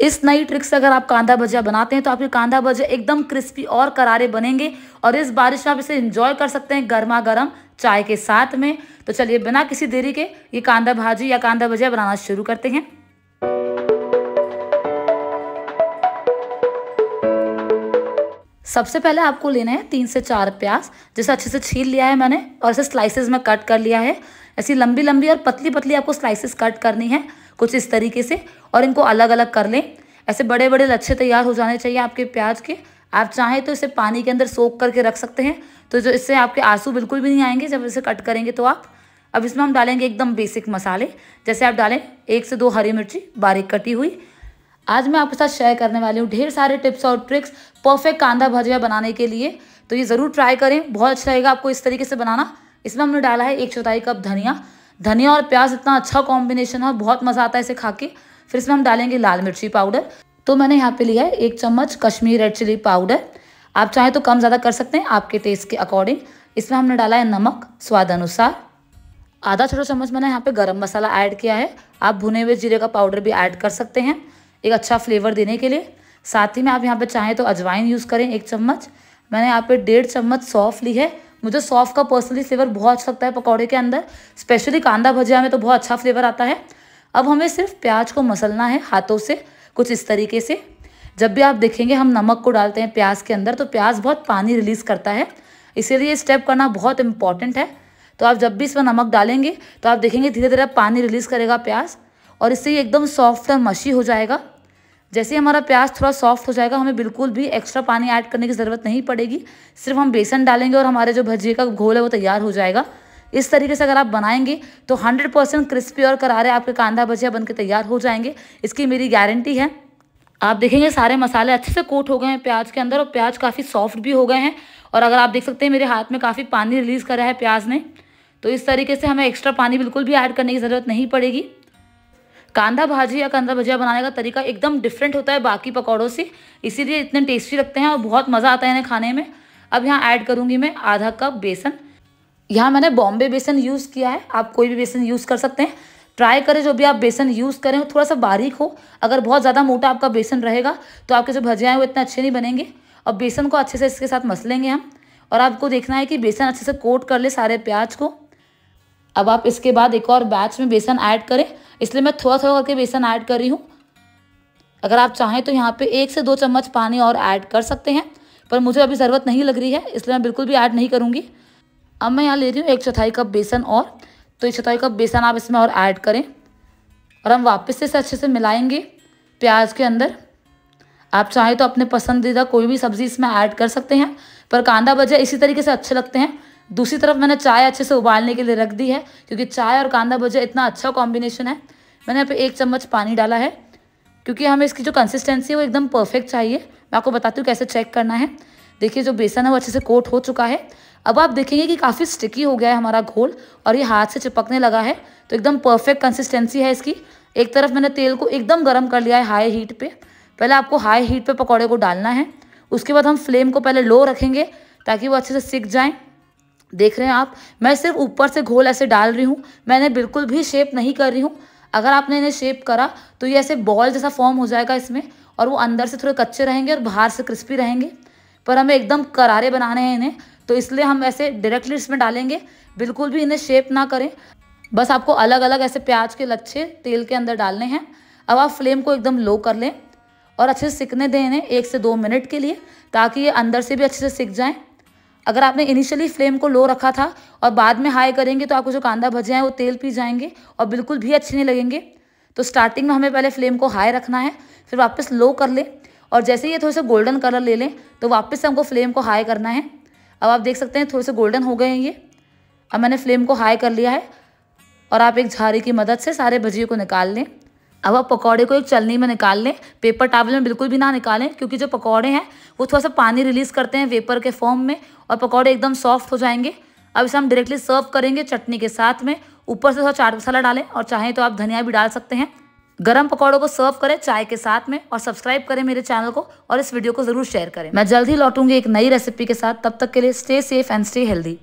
इस नई ट्रिक से अगर आप कांदा भजिया बनाते हैं तो आपके कांदा भजिया एकदम क्रिस्पी और करारे बनेंगे और इस बारिश में आप इसे इंजॉय कर सकते हैं गर्मा गर्म चाय के साथ में तो चलिए बिना किसी देरी के ये कांदा भाजी या कांदा भजिया बनाना शुरू करते हैं सबसे पहले आपको लेना है तीन से चार प्याज जिसे अच्छे से छील लिया है मैंने और इसे स्लाइसेस में कट कर लिया है ऐसी लंबी लंबी और पतली पतली आपको स्लाइसेस कट करनी है कुछ इस तरीके से और इनको अलग अलग कर लें ऐसे बड़े बड़े लच्छे तैयार हो जाने चाहिए आपके प्याज के आप चाहें तो इसे पानी के अंदर सोख करके रख सकते हैं तो जो इससे आपके आंसू बिल्कुल भी नहीं आएंगे जब इसे कट करेंगे तो आप अब इसमें हम डालेंगे एकदम बेसिक मसाले जैसे आप डालें एक से दो हरी मिर्ची बारीक कटी हुई आज मैं आपके साथ शेयर करने वाली हूँ ढेर सारे टिप्स और ट्रिक्स परफेक्ट कांदा भजिया बनाने के लिए तो ये ज़रूर ट्राई करें बहुत अच्छा रहेगा आपको इस तरीके से बनाना इसमें हमने डाला है एक चौथाई कप धनिया धनिया और प्याज इतना अच्छा कॉम्बिनेशन है बहुत मज़ा आता है इसे खा के फिर इसमें हम डालेंगे लाल मिर्ची पाउडर तो मैंने यहाँ पे लिया है एक चम्मच कश्मीर रेड चिली पाउडर आप चाहें तो कम ज़्यादा कर सकते हैं आपके टेस्ट के अकॉर्डिंग इसमें हमने डाला है नमक स्वाद अनुसार आधा छोटा चम्मच मैंने यहाँ पे गरम मसाला ऐड किया है आप भुने हुए जीरे का पाउडर भी ऐड कर सकते हैं एक अच्छा फ्लेवर देने के लिए साथ ही में आप यहाँ पे चाहें तो अजवाइन यूज़ करें एक चम्मच मैंने यहाँ पे डेढ़ चम्मच सौफ ली है मुझे सौफ का पर्सनली फ्लेवर बहुत अच्छा लगता है पकौड़े के अंदर स्पेशली कांदा भजिया में तो बहुत अच्छा फ्लेवर आता है अब हमें सिर्फ प्याज को मसलना है हाथों से कुछ इस तरीके से जब भी आप देखेंगे हम नमक को डालते हैं प्याज के अंदर तो प्याज बहुत पानी रिलीज़ करता है इसीलिए स्टेप करना बहुत इंपॉर्टेंट है तो आप जब भी इसमें नमक डालेंगे तो आप देखेंगे धीरे धीरे पानी रिलीज़ करेगा प्याज और इससे ये एकदम सॉफ्ट और मशी हो जाएगा जैसे ही हमारा प्याज थोड़ा सॉफ्ट हो जाएगा हमें बिल्कुल भी एक्स्ट्रा पानी ऐड करने की ज़रूरत नहीं पड़ेगी सिर्फ हम बेसन डालेंगे और हमारे जो भजिए का घोल है वो तैयार हो जाएगा इस तरीके से अगर आप बनाएंगे तो 100 परसेंट क्रिस्पी और करारे आपके कांधा भजिया बनकर तैयार हो जाएंगे इसकी मेरी गारंटी है आप देखेंगे सारे मसाले अच्छे से कोट हो गए हैं प्याज के अंदर और प्याज काफ़ी सॉफ्ट भी हो गए हैं और अगर आप देख सकते हैं मेरे हाथ में काफ़ी पानी रिलीज़ करा है प्याज ने तो इस तरीके से हमें एक्स्ट्रा पानी बिल्कुल भी ऐड करने की ज़रूरत नहीं पड़ेगी कांधा भाजी या कांधा भजिया बनाने का तरीका एकदम डिफरेंट होता है बाकी पकौड़ों से इसीलिए इतने टेस्टी लगते हैं और बहुत मज़ा आता है इन्हें खाने में अब यहाँ ऐड करूँगी मैं आधा कप बेसन यहाँ मैंने बॉम्बे बेसन यूज़ किया है आप कोई भी बेसन यूज़ कर सकते हैं ट्राई करें जो भी आप बेसन यूज़ करें थोड़ा सा बारीक हो अगर बहुत ज़्यादा मोटा आपका बेसन रहेगा तो आपके जो भजियाँ हैं वो इतने अच्छे नहीं बनेंगे और बेसन को अच्छे से इसके साथ मस लेंगे हम और आपको देखना है कि बेसन अच्छे से कोट कर ले सारे प्याज को अब आप इसके बाद एक और बैच में बेसन ऐड करें इसलिए मैं थोड़ा थोड़ा करके बेसन ऐड कर रही हूँ अगर आप चाहें तो यहाँ पे एक से दो चम्मच पानी और ऐड कर सकते हैं पर मुझे अभी ज़रूरत नहीं लग रही है इसलिए मैं बिल्कुल भी ऐड नहीं करूँगी अब मैं यहाँ ले रही हूँ एक चौथाई कप बेसन और तो एक चौथाई कप बेसन आप इसमें और ऐड करें और हम वापस से इसे अच्छे से मिलाएँगे प्याज के अंदर आप चाहें तो अपने पसंदीदा कोई भी सब्ज़ी इसमें ऐड कर सकते हैं पर कांदा भजिया इसी तरीके से अच्छे लगते हैं दूसरी तरफ मैंने चाय अच्छे से उबालने के लिए रख दी है क्योंकि चाय और कांदा भुजिया इतना अच्छा कॉम्बिनेशन है मैंने यहाँ पे एक चम्मच पानी डाला है क्योंकि हमें इसकी जो कंसिस्टेंसी है वो एकदम परफेक्ट चाहिए मैं आपको बताती हूँ कैसे चेक करना है देखिए जो बेसन है वो अच्छे से कोट हो चुका है अब आप देखेंगे कि काफ़ी स्टिकी हो गया है हमारा घोल और ये हाथ से चिपकने लगा है तो एकदम परफेक्ट कंसिस्टेंसी है इसकी एक तरफ मैंने तेल को एकदम गर्म कर लिया है हाई हीट पे पहले आपको हाई हीट पे पकौड़े को डालना है उसके बाद हम फ्लेम को पहले लो रखेंगे ताकि वो अच्छे से सीख जाएँ देख रहे हैं आप मैं सिर्फ ऊपर से घोल ऐसे डाल रही हूँ मैंने बिल्कुल भी शेप नहीं कर रही हूँ अगर आपने इन्हें शेप करा तो ये ऐसे बॉल जैसा फॉर्म हो जाएगा इसमें और वो अंदर से थोड़े कच्चे रहेंगे और बाहर से क्रिस्पी रहेंगे पर हमें एकदम करारे बनाने हैं इन्हें तो इसलिए हम ऐसे डायरेक्टली इसमें डालेंगे बिल्कुल भी इन्हें शेप ना करें बस आपको अलग अलग ऐसे प्याज के लच्छे तेल के अंदर डालने हैं अब आप फ्लेम को एकदम लो कर लें और अच्छे से सिकने दें इन्हें एक से दो मिनट के लिए ताकि ये अंदर से भी अच्छे से सिक जाएँ अगर आपने इनिशियली फ्लेम को लो रखा था और बाद में हाई करेंगे तो आपको जो कांदा भजे हैं वो तेल पी जाएंगे और बिल्कुल भी अच्छे नहीं लगेंगे तो स्टार्टिंग में हमें पहले फ्लेम को हाई रखना है फिर वापस लो कर लें और जैसे ये थोड़े से गोल्डन कलर ले लें तो वापस हमको फ्लेम को हाई करना है अब आप देख सकते हैं थोड़े से गोल्डन हो गए हैं ये अब मैंने फ्लेम को हाई कर लिया है और आप एक झारी की मदद से सारे भजिए को निकाल लें अब आप पकौड़े को एक चलनी में निकाल लें पेपर टावल में बिल्कुल भी ना निकालें क्योंकि जो पकौड़े हैं वो थोड़ा सा पानी रिलीज़ करते हैं वेपर के फॉर्म में और पकौड़े एकदम सॉफ्ट हो जाएंगे अब इसे हम डायरेक्टली सर्व करेंगे चटनी के साथ में ऊपर से थोड़ा चाट मसाला डालें और चाहें तो आप धनिया भी डाल सकते हैं गरम पकौड़ों को सर्व करें चाय के साथ में और सब्सक्राइब करें मेरे चैनल को और इस वीडियो को जरूर शेयर करें मैं जल्द ही लौटूंगी एक नई रेसिपी के साथ तब तक के लिए stay safe and stay healthy